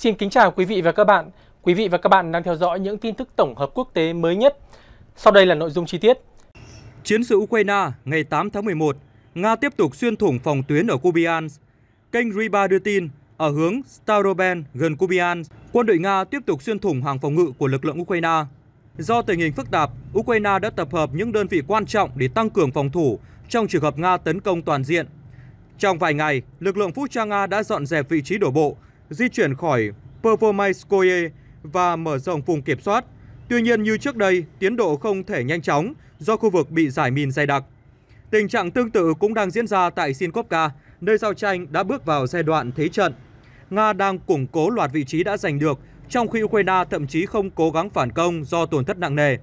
Xin kính chào quý vị và các bạn. Quý vị và các bạn đang theo dõi những tin tức tổng hợp quốc tế mới nhất. Sau đây là nội dung chi tiết. Chiến sự Ukraine ngày 8 tháng 11, Nga tiếp tục xuyên thủng phòng tuyến ở Kupiansk. Kênh Riba đưa tin ở hướng Staroben gần Kupiansk, quân đội Nga tiếp tục xuyên thủng hàng phòng ngự của lực lượng Ukraine. Do tình hình phức tạp, Ukraine đã tập hợp những đơn vị quan trọng để tăng cường phòng thủ trong trường hợp Nga tấn công toàn diện. Trong vài ngày, lực lượng vũ trang Nga đã dọn dẹp vị trí đổ bộ, di chuyển khỏi Pervomaiskoye và mở rộng vùng kiểm soát. Tuy nhiên như trước đây, tiến độ không thể nhanh chóng do khu vực bị giải mìn dày đặc. Tình trạng tương tự cũng đang diễn ra tại Sinkovka, nơi giao tranh đã bước vào giai đoạn thế trận. Nga đang củng cố loạt vị trí đã giành được, trong khi Ukraine thậm chí không cố gắng phản công do tổn thất nặng nề.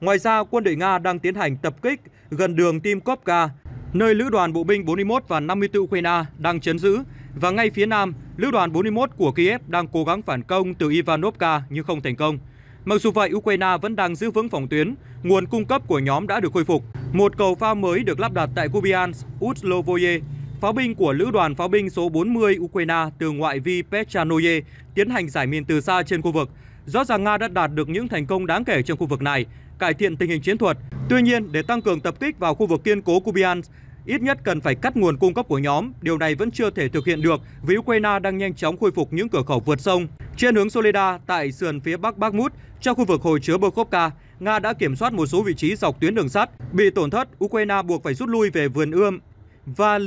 Ngoài ra, quân đội Nga đang tiến hành tập kích gần đường Timkovka, nơi lữ đoàn bộ binh 41 và 54 Ukraine đang chấn giữ, và ngay phía nam Lữ đoàn 41 của Kiev đang cố gắng phản công từ Ivanovka nhưng không thành công. Mặc dù vậy, Ukraine vẫn đang giữ vững phòng tuyến, nguồn cung cấp của nhóm đã được khôi phục. Một cầu phao mới được lắp đặt tại Kubiansk, Uzlovoye. Pháo binh của Lữ đoàn pháo binh số 40 Ukraine từ ngoại vi Petranoye tiến hành giải miền từ xa trên khu vực. Rõ ràng Nga đã đạt được những thành công đáng kể trong khu vực này, cải thiện tình hình chiến thuật. Tuy nhiên, để tăng cường tập kích vào khu vực kiên cố Kubiansk, ít nhất cần phải cắt nguồn cung cấp của nhóm. Điều này vẫn chưa thể thực hiện được vì Ukraine đang nhanh chóng khôi phục những cửa khẩu vượt sông. Trên hướng Solida tại sườn phía bắc Bakhmut, trong khu vực hồi chứa Bokovka, Nga đã kiểm soát một số vị trí dọc tuyến đường sắt. Bị tổn thất, Ukraine buộc phải rút lui về vườn ươm và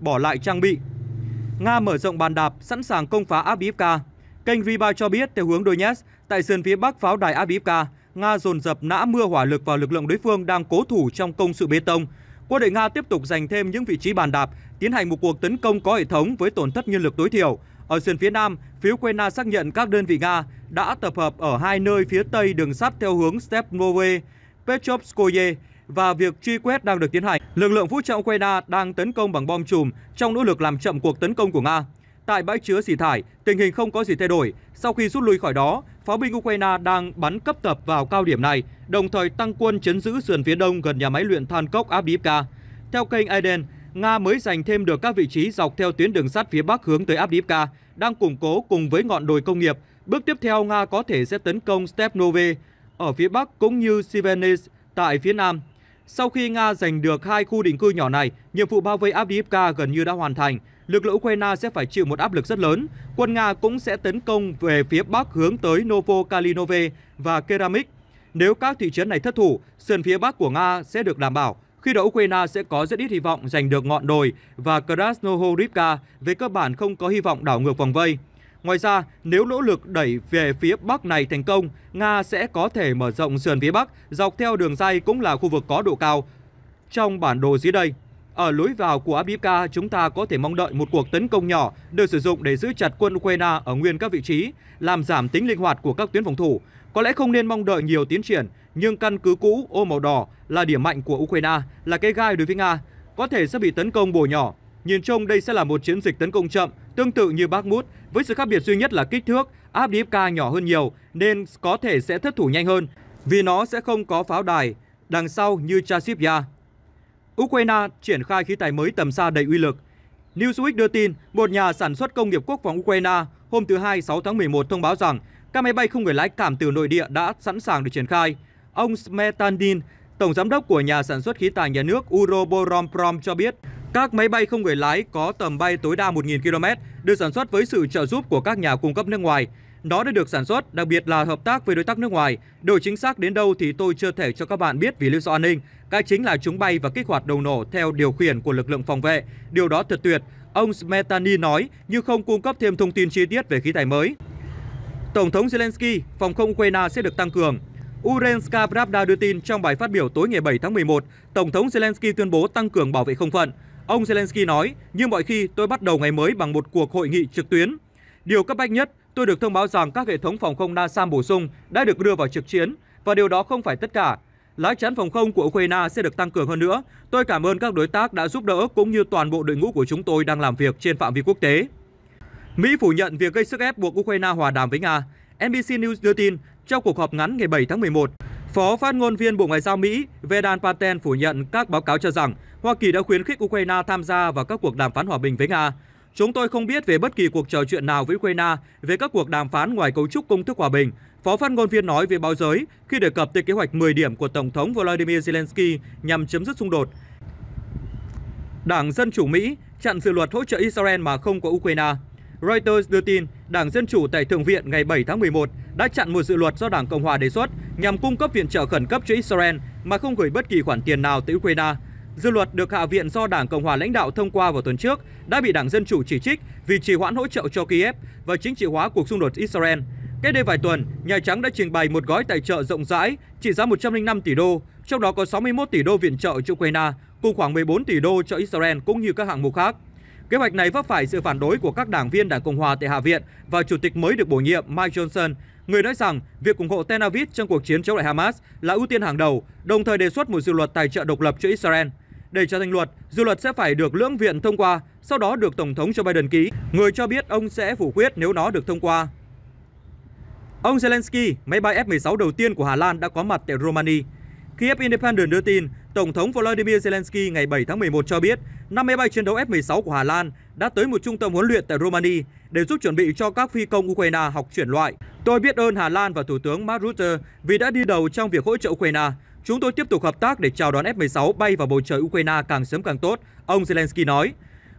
bỏ lại trang bị. Nga mở rộng bàn đạp, sẵn sàng công phá Abdiivka. Kênh Riba cho biết theo hướng Donetsk, tại sườn phía bắc pháo đài Abdiivka, Nga dồn dập nã mưa hỏa lực vào lực lượng đối phương đang cố thủ trong công sự bê tông quân đội Nga tiếp tục giành thêm những vị trí bàn đạp, tiến hành một cuộc tấn công có hệ thống với tổn thất nhân lực tối thiểu. Ở sườn phía Nam, phía Ukraine xác nhận các đơn vị Nga đã tập hợp ở hai nơi phía Tây đường sắt theo hướng Stepnove, Petrovskoye và việc truy quét đang được tiến hành. Lực lượng vũ trang Ukraine đang tấn công bằng bom chùm trong nỗ lực làm chậm cuộc tấn công của Nga. Tại bãi chứa xỉ thải, tình hình không có gì thay đổi. Sau khi rút lui khỏi đó, pháo binh Ukraine đang bắn cấp tập vào cao điểm này, đồng thời tăng quân chấn giữ sườn phía đông gần nhà máy luyện than cốc Abdiivka. Theo kênh Eden, Nga mới giành thêm được các vị trí dọc theo tuyến đường sắt phía bắc hướng tới Abdiivka, đang củng cố cùng với ngọn đồi công nghiệp. Bước tiếp theo, Nga có thể sẽ tấn công Stepnove ở phía bắc cũng như Sivenis tại phía nam. Sau khi Nga giành được hai khu định cư nhỏ này, nhiệm vụ bao vây Avdiivka gần như đã hoàn thành lực lượng Ukraine sẽ phải chịu một áp lực rất lớn. Quân Nga cũng sẽ tấn công về phía bắc hướng tới Novokalinove và Keramik. Nếu các thị trấn này thất thủ, sườn phía bắc của Nga sẽ được đảm bảo. Khi đó Ukraine sẽ có rất ít hy vọng giành được ngọn đồi và Krasnohorivka về cơ bản không có hy vọng đảo ngược vòng vây. Ngoài ra, nếu nỗ lực đẩy về phía Bắc này thành công, Nga sẽ có thể mở rộng sườn phía Bắc dọc theo đường dây cũng là khu vực có độ cao. Trong bản đồ dưới đây, ở lối vào của Abivka, chúng ta có thể mong đợi một cuộc tấn công nhỏ được sử dụng để giữ chặt quân Ukraine ở nguyên các vị trí, làm giảm tính linh hoạt của các tuyến phòng thủ. Có lẽ không nên mong đợi nhiều tiến triển, nhưng căn cứ cũ ô màu đỏ là điểm mạnh của Ukraine, là cây gai đối với Nga, có thể sẽ bị tấn công bổ nhỏ. Nhìn chung đây sẽ là một chiến dịch tấn công chậm, tương tự như Bakhmut, với sự khác biệt duy nhất là kích thước, Abdiivka nhỏ hơn nhiều nên có thể sẽ thất thủ nhanh hơn vì nó sẽ không có pháo đài đằng sau như Chasivya. Ukraine triển khai khí tài mới tầm xa đầy uy lực. Newsweek đưa tin, một nhà sản xuất công nghiệp quốc phòng Ukraine hôm thứ Hai 6 tháng 11 thông báo rằng các máy bay không người lái cảm từ nội địa đã sẵn sàng được triển khai. Ông Smetanin, tổng giám đốc của nhà sản xuất khí tài nhà nước Uroboromprom cho biết, các máy bay không người lái có tầm bay tối đa 1.000 km được sản xuất với sự trợ giúp của các nhà cung cấp nước ngoài. Nó đã được sản xuất, đặc biệt là hợp tác với đối tác nước ngoài. Độ chính xác đến đâu thì tôi chưa thể cho các bạn biết vì lý do an ninh, cái chính là chúng bay và kích hoạt đầu nổ theo điều khiển của lực lượng phòng vệ. Điều đó thật tuyệt, ông Smetany nói nhưng không cung cấp thêm thông tin chi tiết về khí tài mới. Tổng thống Zelensky, phòng không Ukraine sẽ được tăng cường. Urenska Pravda đưa tin trong bài phát biểu tối ngày 7 tháng 11, Tổng thống Zelensky tuyên bố tăng cường bảo vệ không phận. Ông Zelensky nói, như mọi khi tôi bắt đầu ngày mới bằng một cuộc hội nghị trực tuyến. Điều cấp bách nhất, tôi được thông báo rằng các hệ thống phòng không NASAM bổ sung đã được đưa vào trực chiến, và điều đó không phải tất cả lá chắn phòng không của Ukraine sẽ được tăng cường hơn nữa. Tôi cảm ơn các đối tác đã giúp đỡ cũng như toàn bộ đội ngũ của chúng tôi đang làm việc trên phạm vi quốc tế. Mỹ phủ nhận việc gây sức ép buộc Ukraine hòa đàm với Nga. NBC News đưa tin, trong cuộc họp ngắn ngày 7 tháng 11, Phó phát ngôn viên Bộ Ngoại giao Mỹ Vedan Patel phủ nhận các báo cáo cho rằng Hoa Kỳ đã khuyến khích Ukraine tham gia vào các cuộc đàm phán hòa bình với Nga. Chúng tôi không biết về bất kỳ cuộc trò chuyện nào với Ukraine về các cuộc đàm phán ngoài cấu trúc công thức hòa bình, Phó phát ngôn viên nói về báo giới khi đề cập tới kế hoạch 10 điểm của Tổng thống Volodymyr Zelensky nhằm chấm dứt xung đột. Đảng Dân Chủ Mỹ chặn dự luật hỗ trợ Israel mà không có Ukraine. Reuters đưa tin, Đảng Dân Chủ tại Thượng viện ngày 7 tháng 11 đã chặn một dự luật do Đảng Cộng Hòa đề xuất nhằm cung cấp viện trợ khẩn cấp cho Israel mà không gửi bất kỳ khoản tiền nào tới Ukraine. Dự luật được Hạ viện do Đảng Cộng Hòa lãnh đạo thông qua vào tuần trước đã bị Đảng Dân Chủ chỉ trích vì trì hoãn hỗ trợ cho Kiev và chính trị hóa cuộc xung đột Israel. Cách đây vài tuần, Nhà Trắng đã trình bày một gói tài trợ rộng rãi trị giá 105 tỷ đô, trong đó có 61 tỷ đô viện trợ cho Ukraine, cùng khoảng 14 tỷ đô cho Israel cũng như các hạng mục khác. Kế hoạch này vấp phải sự phản đối của các đảng viên Đảng Cộng hòa tại Hạ viện và chủ tịch mới được bổ nhiệm Mike Johnson, người nói rằng việc ủng hộ Tel Aviv trong cuộc chiến chống lại Hamas là ưu tiên hàng đầu, đồng thời đề xuất một dự luật tài trợ độc lập cho Israel. Để trở thành luật, dự luật sẽ phải được lưỡng viện thông qua, sau đó được Tổng thống Joe Biden ký, người cho biết ông sẽ phủ quyết nếu nó được thông qua. Ông Zelensky, máy bay F-16 đầu tiên của Hà Lan đã có mặt tại Romania. Kiev Independent đưa tin, Tổng thống Volodymyr Zelensky ngày 7 tháng 11 cho biết 5 máy bay chiến đấu F-16 của Hà Lan đã tới một trung tâm huấn luyện tại Romania để giúp chuẩn bị cho các phi công Ukraine học chuyển loại. Tôi biết ơn Hà Lan và Thủ tướng Mark Rutte vì đã đi đầu trong việc hỗ trợ Ukraine. Chúng tôi tiếp tục hợp tác để chào đón F-16 bay vào bầu trời Ukraine càng sớm càng tốt, ông Zelensky nói.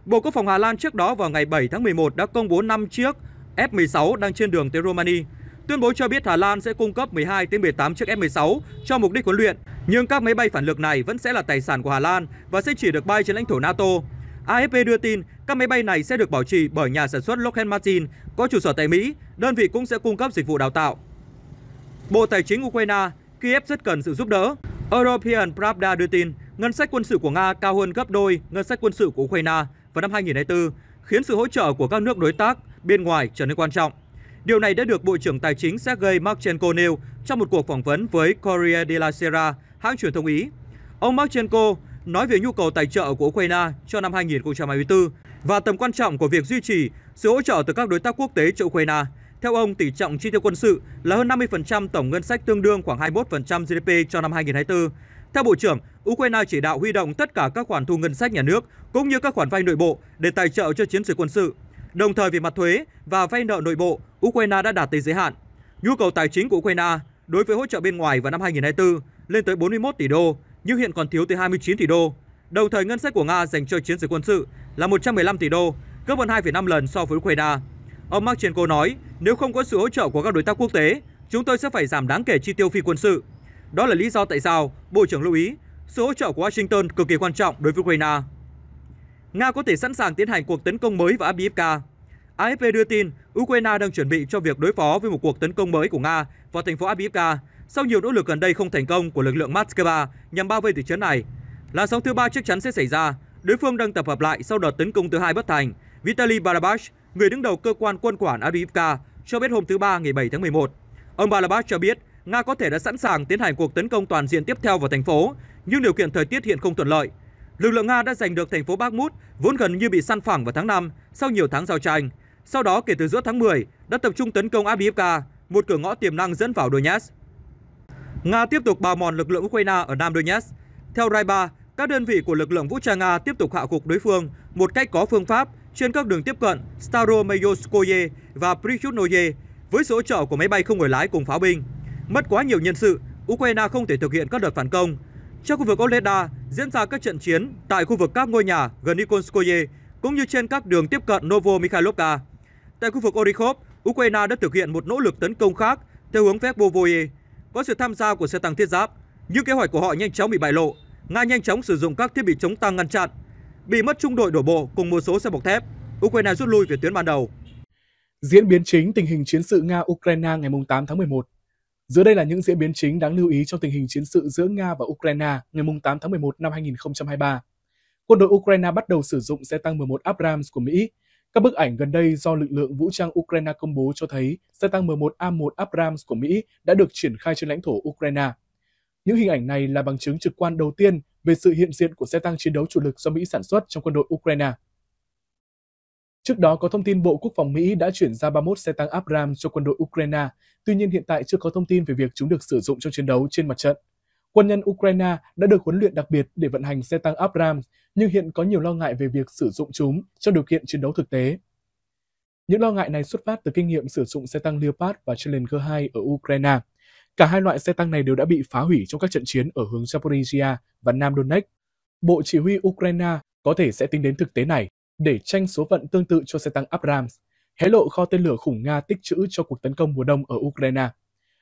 Bộ Quốc phòng Hà Lan trước đó vào ngày 7 tháng 11 đã công bố 5 chiếc F-16 đang trên đường tới Romania. Tuyên bố cho biết Hà Lan sẽ cung cấp 12 đến 18 chiếc F-16 cho mục đích huấn luyện, nhưng các máy bay phản lực này vẫn sẽ là tài sản của Hà Lan và sẽ chỉ được bay trên lãnh thổ NATO. AFP đưa tin các máy bay này sẽ được bảo trì bởi nhà sản xuất Lockheed Martin có trụ sở tại Mỹ, đơn vị cũng sẽ cung cấp dịch vụ đào tạo. Bộ Tài chính Ukraine, Kiev rất cần sự giúp đỡ. European Pravda đưa tin ngân sách quân sự của Nga cao hơn gấp đôi ngân sách quân sự của Ukraine vào năm 2024, khiến sự hỗ trợ của các nước đối tác bên ngoài trở nên quan trọng. Điều này đã được Bộ trưởng Tài chính Sergei Marchenko nêu trong một cuộc phỏng vấn với Corriere della Sera, hãng truyền thông Ý. Ông Marchenko nói về nhu cầu tài trợ của Ukraine cho năm 2024 và tầm quan trọng của việc duy trì sự hỗ trợ từ các đối tác quốc tế cho Ukraine. Theo ông, tỷ trọng chi tiêu quân sự là hơn 50% tổng ngân sách tương đương khoảng 21% GDP cho năm 2024. Theo Bộ trưởng, Ukraine chỉ đạo huy động tất cả các khoản thu ngân sách nhà nước cũng như các khoản vay nội bộ để tài trợ cho chiến sự quân sự. Đồng thời về mặt thuế và vay nợ nội bộ, Ukraine đã đạt tới giới hạn. Nhu cầu tài chính của Ukraine đối với hỗ trợ bên ngoài vào năm 2024 lên tới 41 tỷ đô, nhưng hiện còn thiếu tới 29 tỷ đô. Đồng thời ngân sách của Nga dành cho chiến dịch quân sự là 115 tỷ đô, gấp hơn 2,5 lần so với Ukraine. Ông Marchenko nói, nếu không có sự hỗ trợ của các đối tác quốc tế, chúng tôi sẽ phải giảm đáng kể chi tiêu phi quân sự. Đó là lý do tại sao Bộ trưởng lưu ý sự hỗ trợ của Washington cực kỳ quan trọng đối với Ukraine. Nga có thể sẵn sàng tiến hành cuộc tấn công mới vào Abdiivka. AFP đưa tin Ukraine đang chuẩn bị cho việc đối phó với một cuộc tấn công mới của Nga vào thành phố Abdiivka sau nhiều nỗ lực gần đây không thành công của lực lượng Moscow nhằm bao vây thị trấn này. Làn sóng thứ ba chắc chắn sẽ xảy ra. Đối phương đang tập hợp lại sau đợt tấn công thứ hai bất thành. Vitaly Barabash, người đứng đầu cơ quan quân quản Abdiivka, cho biết hôm thứ Ba ngày 7 tháng 11. Ông Barabash cho biết Nga có thể đã sẵn sàng tiến hành cuộc tấn công toàn diện tiếp theo vào thành phố, nhưng điều kiện thời tiết hiện không thuận lợi. Lực lượng Nga đã giành được thành phố Bakhmut, vốn gần như bị săn phẳng vào tháng 5 sau nhiều tháng giao tranh. Sau đó kể từ giữa tháng 10 đã tập trung tấn công Avdiivka, một cửa ngõ tiềm năng dẫn vào Donetsk. Nga tiếp tục bào mòn lực lượng Ukraine ở Nam Donetsk. Theo Raiba, các đơn vị của lực lượng vũ trang Nga tiếp tục hạ gục đối phương một cách có phương pháp trên các đường tiếp cận Staromayoskoye và Prichutnoye với sự hỗ trợ của máy bay không người lái cùng pháo binh. Mất quá nhiều nhân sự, Ukraine không thể thực hiện các đợt phản công trong khu vực Oleda diễn ra các trận chiến tại khu vực các ngôi nhà gần Nikolskoye cũng như trên các đường tiếp cận Novo Mikhailovka. Tại khu vực Orikhov, Ukraine đã thực hiện một nỗ lực tấn công khác theo hướng Vekbovoye, có sự tham gia của xe tăng thiết giáp, nhưng kế hoạch của họ nhanh chóng bị bại lộ. Nga nhanh chóng sử dụng các thiết bị chống tăng ngăn chặn, bị mất trung đội đổ bộ cùng một số xe bọc thép. Ukraine rút lui về tuyến ban đầu. Diễn biến chính tình hình chiến sự Nga-Ukraine ngày 8 tháng 11 dưới đây là những diễn biến chính đáng lưu ý trong tình hình chiến sự giữa Nga và Ukraine ngày 8 tháng 11 năm 2023. Quân đội Ukraine bắt đầu sử dụng xe tăng 11 Abrams của Mỹ. Các bức ảnh gần đây do lực lượng vũ trang Ukraine công bố cho thấy xe tăng 11 A1 Abrams của Mỹ đã được triển khai trên lãnh thổ Ukraine. Những hình ảnh này là bằng chứng trực quan đầu tiên về sự hiện diện của xe tăng chiến đấu chủ lực do Mỹ sản xuất trong quân đội Ukraine. Trước đó có thông tin Bộ Quốc phòng Mỹ đã chuyển ra 31 xe tăng Abrams cho quân đội Ukraine, tuy nhiên hiện tại chưa có thông tin về việc chúng được sử dụng trong chiến đấu trên mặt trận. Quân nhân Ukraine đã được huấn luyện đặc biệt để vận hành xe tăng Abrams, nhưng hiện có nhiều lo ngại về việc sử dụng chúng trong điều kiện chiến đấu thực tế. Những lo ngại này xuất phát từ kinh nghiệm sử dụng xe tăng Leopard và Challenger 2 ở Ukraine. Cả hai loại xe tăng này đều đã bị phá hủy trong các trận chiến ở hướng Zaporizhia và Nam Donetsk. Bộ Chỉ huy Ukraine có thể sẽ tính đến thực tế này để tranh số phận tương tự cho xe tăng Abrams, hé lộ kho tên lửa khủng Nga tích trữ cho cuộc tấn công mùa đông ở Ukraine.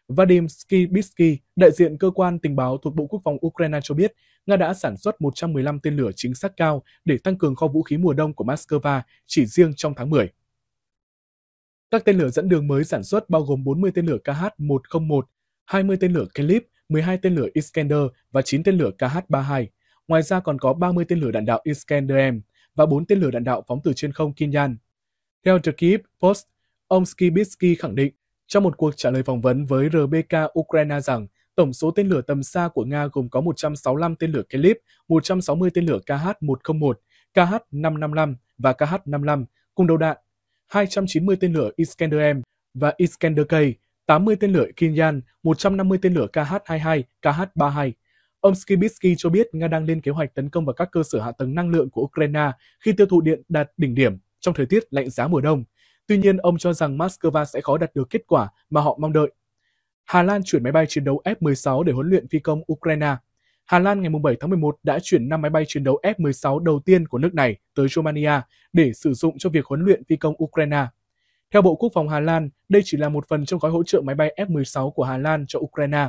Vadim Skibitsky, đại diện cơ quan tình báo thuộc Bộ Quốc phòng Ukraine cho biết, Nga đã sản xuất 115 tên lửa chính xác cao để tăng cường kho vũ khí mùa đông của Moscow chỉ riêng trong tháng 10. Các tên lửa dẫn đường mới sản xuất bao gồm 40 tên lửa KH-101, 20 tên lửa Kelip, 12 tên lửa Iskander và 9 tên lửa KH-32. Ngoài ra còn có 30 tên lửa đạn đạo Iskander-M, và bốn tên lửa đạn đạo phóng từ trên không Kinyan. Theo The Kyiv Post, ông Skibitsky khẳng định trong một cuộc trả lời phỏng vấn với RBK Ukraine rằng tổng số tên lửa tầm xa của Nga gồm có 165 tên lửa Kalib, 160 tên lửa KH-101, KH-555 và KH-55 cùng đầu đạn, 290 tên lửa Iskander-M và Iskander-K, 80 tên lửa Kinyan, 150 tên lửa KH-22, KH-32 Ông Skibitsky cho biết Nga đang lên kế hoạch tấn công vào các cơ sở hạ tầng năng lượng của Ukraine khi tiêu thụ điện đạt đỉnh điểm trong thời tiết lạnh giá mùa đông. Tuy nhiên, ông cho rằng Moscow sẽ khó đạt được kết quả mà họ mong đợi. Hà Lan chuyển máy bay chiến đấu F-16 để huấn luyện phi công Ukraine. Hà Lan ngày 7 tháng 11 đã chuyển 5 máy bay chiến đấu F-16 đầu tiên của nước này tới Romania để sử dụng cho việc huấn luyện phi công Ukraine. Theo Bộ Quốc phòng Hà Lan, đây chỉ là một phần trong gói hỗ trợ máy bay F-16 của Hà Lan cho Ukraine.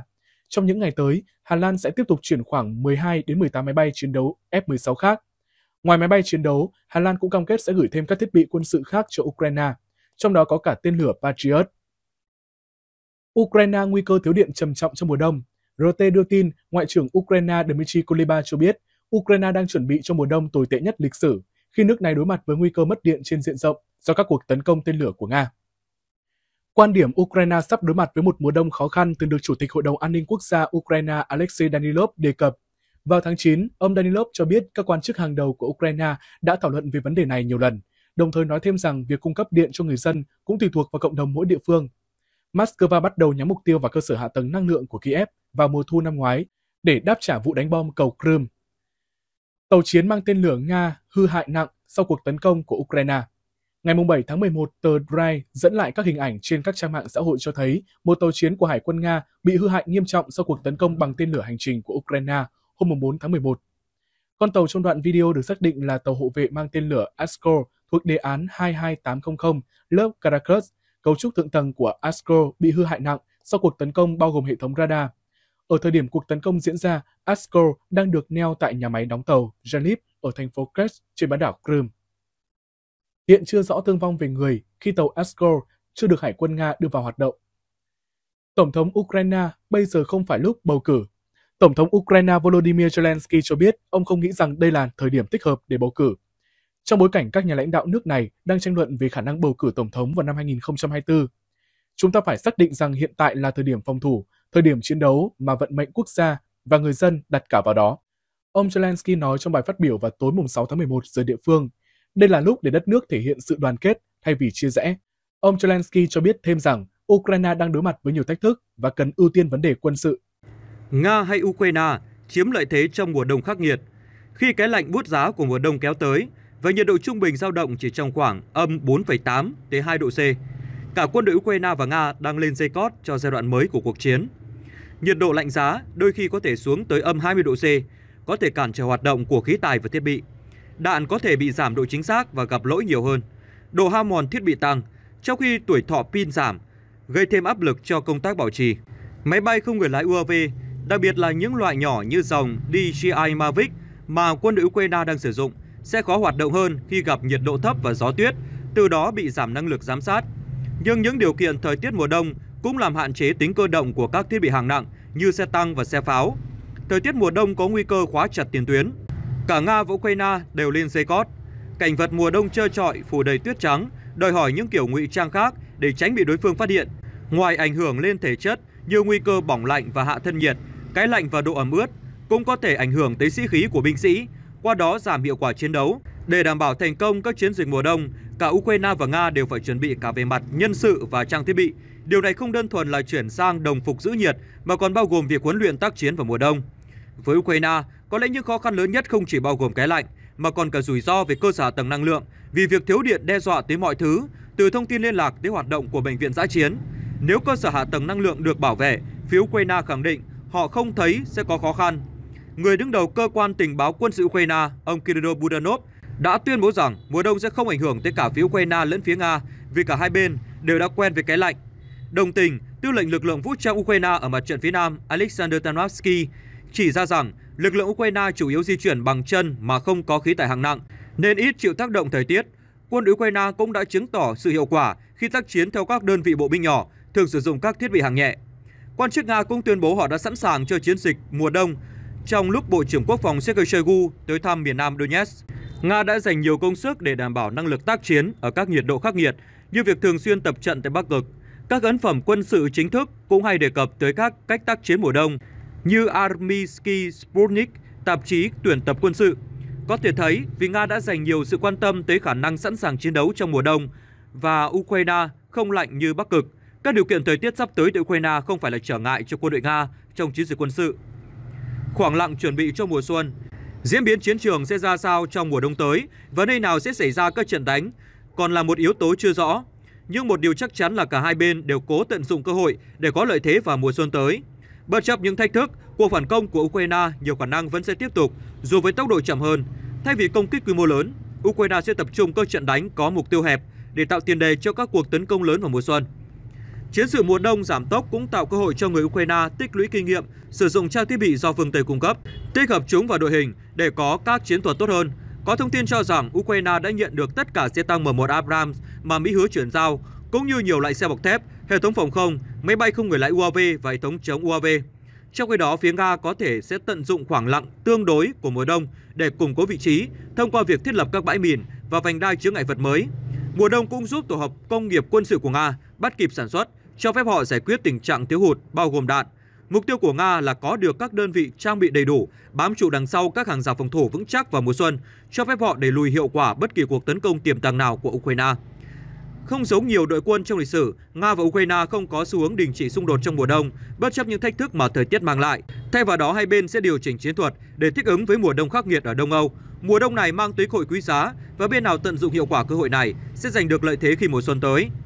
Trong những ngày tới, Hà Lan sẽ tiếp tục chuyển khoảng 12 đến 18 máy bay chiến đấu F-16 khác. Ngoài máy bay chiến đấu, Hà Lan cũng cam kết sẽ gửi thêm các thiết bị quân sự khác cho Ukraine, trong đó có cả tên lửa Patriot. Ukraine nguy cơ thiếu điện trầm trọng trong mùa đông. RT đưa tin, Ngoại trưởng Ukraine Dmitry Kuliba cho biết, Ukraine đang chuẩn bị cho mùa đông tồi tệ nhất lịch sử, khi nước này đối mặt với nguy cơ mất điện trên diện rộng do các cuộc tấn công tên lửa của Nga. Quan điểm Ukraine sắp đối mặt với một mùa đông khó khăn từng được Chủ tịch Hội đồng An ninh Quốc gia Ukraine Alexei Danilov đề cập. Vào tháng 9, ông Danilov cho biết các quan chức hàng đầu của Ukraine đã thảo luận về vấn đề này nhiều lần, đồng thời nói thêm rằng việc cung cấp điện cho người dân cũng tùy thuộc vào cộng đồng mỗi địa phương. Moscow bắt đầu nhắm mục tiêu vào cơ sở hạ tầng năng lượng của Kiev vào mùa thu năm ngoái để đáp trả vụ đánh bom cầu Crimea. Tàu chiến mang tên lửa Nga hư hại nặng sau cuộc tấn công của Ukraine. Ngày 7 tháng 11, tờ Drive dẫn lại các hình ảnh trên các trang mạng xã hội cho thấy một tàu chiến của Hải quân Nga bị hư hại nghiêm trọng sau cuộc tấn công bằng tên lửa hành trình của Ukraine hôm 4 tháng 11. Con tàu trong đoạn video được xác định là tàu hộ vệ mang tên lửa Askor thuộc đề án 22800 lớp Caracas, cấu trúc thượng tầng của Askor bị hư hại nặng sau cuộc tấn công bao gồm hệ thống radar. Ở thời điểm cuộc tấn công diễn ra, Askor đang được neo tại nhà máy đóng tàu Janip ở thành phố Kerch trên bán đảo Crimea. Hiện chưa rõ thương vong về người khi tàu Escort chưa được Hải quân Nga đưa vào hoạt động. Tổng thống Ukraine bây giờ không phải lúc bầu cử. Tổng thống Ukraine Volodymyr Zelensky cho biết ông không nghĩ rằng đây là thời điểm thích hợp để bầu cử. Trong bối cảnh các nhà lãnh đạo nước này đang tranh luận về khả năng bầu cử tổng thống vào năm 2024, chúng ta phải xác định rằng hiện tại là thời điểm phòng thủ, thời điểm chiến đấu mà vận mệnh quốc gia và người dân đặt cả vào đó. Ông Zelensky nói trong bài phát biểu vào tối 6 tháng 11 giờ địa phương – đây là lúc để đất nước thể hiện sự đoàn kết thay vì chia rẽ. Ông Zelensky cho biết thêm rằng Ukraine đang đối mặt với nhiều thách thức và cần ưu tiên vấn đề quân sự. Nga hay Ukraine chiếm lợi thế trong mùa đông khắc nghiệt. Khi cái lạnh bút giá của mùa đông kéo tới, và nhiệt độ trung bình dao động chỉ trong khoảng âm 4,8 đến 2 độ C. Cả quân đội Ukraine và Nga đang lên dây cót cho giai đoạn mới của cuộc chiến. Nhiệt độ lạnh giá đôi khi có thể xuống tới âm 20 độ C, có thể cản trở hoạt động của khí tài và thiết bị đạn có thể bị giảm độ chính xác và gặp lỗi nhiều hơn. Độ hao mòn thiết bị tăng, trong khi tuổi thọ pin giảm, gây thêm áp lực cho công tác bảo trì. Máy bay không người lái UAV, đặc biệt là những loại nhỏ như dòng DJI Mavic mà quân đội Ukraine đang sử dụng, sẽ khó hoạt động hơn khi gặp nhiệt độ thấp và gió tuyết, từ đó bị giảm năng lực giám sát. Nhưng những điều kiện thời tiết mùa đông cũng làm hạn chế tính cơ động của các thiết bị hàng nặng như xe tăng và xe pháo. Thời tiết mùa đông có nguy cơ khóa chặt tiền tuyến, Cả Nga và Ukraine đều lên dây cót. Cảnh vật mùa đông trơ trọi phủ đầy tuyết trắng, đòi hỏi những kiểu ngụy trang khác để tránh bị đối phương phát hiện. Ngoài ảnh hưởng lên thể chất như nguy cơ bỏng lạnh và hạ thân nhiệt, cái lạnh và độ ẩm ướt cũng có thể ảnh hưởng tới sĩ khí của binh sĩ, qua đó giảm hiệu quả chiến đấu. Để đảm bảo thành công các chiến dịch mùa đông, cả Ukraine và Nga đều phải chuẩn bị cả về mặt nhân sự và trang thiết bị. Điều này không đơn thuần là chuyển sang đồng phục giữ nhiệt mà còn bao gồm việc huấn luyện tác chiến vào mùa đông. Với Ukraine, có lẽ những khó khăn lớn nhất không chỉ bao gồm cái lạnh, mà còn cả rủi ro về cơ sở tầng năng lượng vì việc thiếu điện đe dọa tới mọi thứ, từ thông tin liên lạc tới hoạt động của bệnh viện giã chiến. Nếu cơ sở hạ tầng năng lượng được bảo vệ, phía Ukraine khẳng định họ không thấy sẽ có khó khăn. Người đứng đầu cơ quan tình báo quân sự Ukraine, ông Kirill Budanov, đã tuyên bố rằng mùa đông sẽ không ảnh hưởng tới cả phía Ukraine lẫn phía Nga vì cả hai bên đều đã quen với cái lạnh. Đồng tình, tư lệnh lực lượng vũ trang Ukraine ở mặt trận phía Nam Alexander Tanavsky chỉ ra rằng lực lượng Ukraine chủ yếu di chuyển bằng chân mà không có khí tải hạng nặng, nên ít chịu tác động thời tiết. Quân Ukraine cũng đã chứng tỏ sự hiệu quả khi tác chiến theo các đơn vị bộ binh nhỏ, thường sử dụng các thiết bị hạng nhẹ. Quan chức Nga cũng tuyên bố họ đã sẵn sàng cho chiến dịch mùa đông trong lúc Bộ trưởng Quốc phòng Sergei Shoigu tới thăm miền nam Donetsk. Nga đã dành nhiều công sức để đảm bảo năng lực tác chiến ở các nhiệt độ khắc nghiệt, như việc thường xuyên tập trận tại Bắc Cực. Các ấn phẩm quân sự chính thức cũng hay đề cập tới các cách tác chiến mùa đông như Armysky Sputnik, tạp chí tuyển tập quân sự. Có thể thấy, vì Nga đã dành nhiều sự quan tâm tới khả năng sẵn sàng chiến đấu trong mùa đông và Ukraine không lạnh như Bắc Cực. Các điều kiện thời tiết sắp tới tại Ukraine không phải là trở ngại cho quân đội Nga trong chiến dịch quân sự. Khoảng lặng chuẩn bị cho mùa xuân, diễn biến chiến trường sẽ ra sao trong mùa đông tới và nơi nào sẽ xảy ra các trận đánh còn là một yếu tố chưa rõ. Nhưng một điều chắc chắn là cả hai bên đều cố tận dụng cơ hội để có lợi thế vào mùa xuân tới. Bất chấp những thách thức, cuộc phản công của Ukraine nhiều khả năng vẫn sẽ tiếp tục, dù với tốc độ chậm hơn. Thay vì công kích quy mô lớn, Ukraine sẽ tập trung các trận đánh có mục tiêu hẹp để tạo tiền đề cho các cuộc tấn công lớn vào mùa xuân. Chiến sự mùa đông giảm tốc cũng tạo cơ hội cho người Ukraine tích lũy kinh nghiệm sử dụng trang thiết bị do phương Tây cung cấp, tích hợp chúng vào đội hình để có các chiến thuật tốt hơn. Có thông tin cho rằng Ukraine đã nhận được tất cả xe tăng M1 Abrams mà Mỹ hứa chuyển giao, cũng như nhiều loại xe bọc thép hệ thống phòng không, máy bay không người lái UAV và hệ thống chống UAV. Trong khi đó, phía Nga có thể sẽ tận dụng khoảng lặng tương đối của mùa đông để củng cố vị trí thông qua việc thiết lập các bãi mìn và vành đai chứa ngại vật mới. Mùa đông cũng giúp tổ hợp công nghiệp quân sự của Nga bắt kịp sản xuất, cho phép họ giải quyết tình trạng thiếu hụt bao gồm đạn. Mục tiêu của Nga là có được các đơn vị trang bị đầy đủ, bám trụ đằng sau các hàng rào phòng thủ vững chắc vào mùa xuân, cho phép họ đẩy lùi hiệu quả bất kỳ cuộc tấn công tiềm tàng nào của Ukraine. Không giống nhiều đội quân trong lịch sử, Nga và Ukraine không có xu hướng đình chỉ xung đột trong mùa đông, bất chấp những thách thức mà thời tiết mang lại. Thay vào đó, hai bên sẽ điều chỉnh chiến thuật để thích ứng với mùa đông khắc nghiệt ở Đông Âu. Mùa đông này mang tới cơ hội quý giá và bên nào tận dụng hiệu quả cơ hội này sẽ giành được lợi thế khi mùa xuân tới.